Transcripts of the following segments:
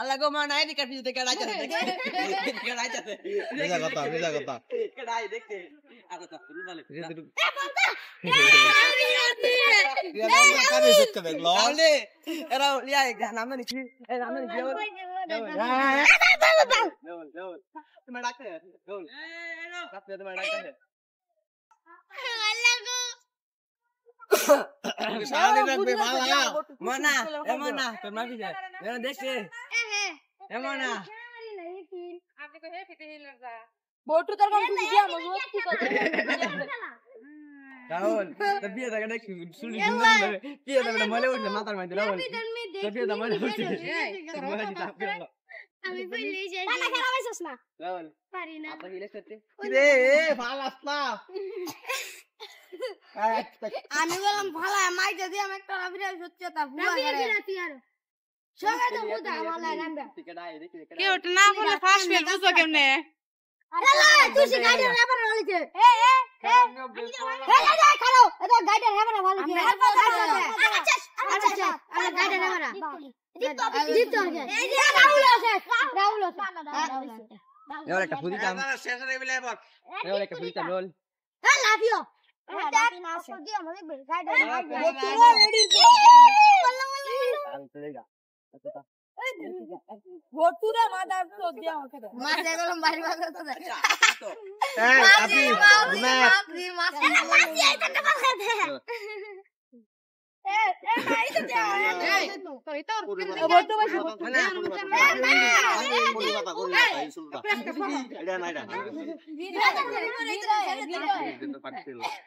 আল্লাহ গো মা নাই দিকার পিছনে কেডা যাবে কেডা যাবে মেজা কথা মেজা কথা কেডা আই দেখতে আর তো তুমি বলে এ বলতা তোমার সারা দিন বেমাল আয়া মনা এমনা তোর মা কি যায় এরা দেখছে এমনা আপনি কই হে ফিতে হিলার যা बोटू तर कोण किती मजबूत राहुल तबियत आहे का सुली पिय दगड मला उठलं माता माहिती राहुल तबियत मला उठलं आम्ही पहिले खेळायचोच ना राहुल पारी ना आता गेले सत्ते रे फाल असला আমি বললাম ভালো মাইটা দিয়ে আমি একটা রাবিরা হচ্ছে তা ভুয়া আর সবাই তো বুঝা ভালা কে ওটা না বলে ফাঁস ফেল বুঝো কেমনে একটা ফুদিতাম রোল হ্যাঁ, লাভ ইউ এটা না এটা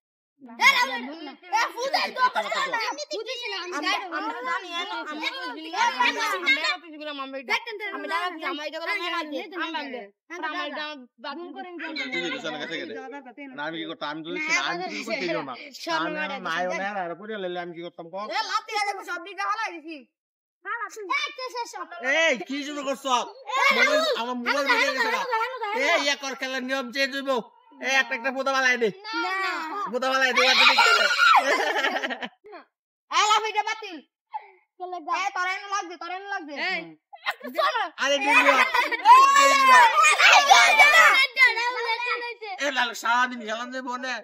আমি কি করতাম আমি আমি কি করতাম কি শুরু করছ আমার মোবাইল খেলার নিয়ম চেঞ্জ হইব এই একটা একটা পোতা বালাই দে ভূতামালায় দেওয়ার জন্য এই লাফিটা বাতিল চলে যা এই তোরে না লাগবে তোরে না লাগবে এই আরে ডিমিয়া এ লাল সারাদিন জ্বালান দেবো না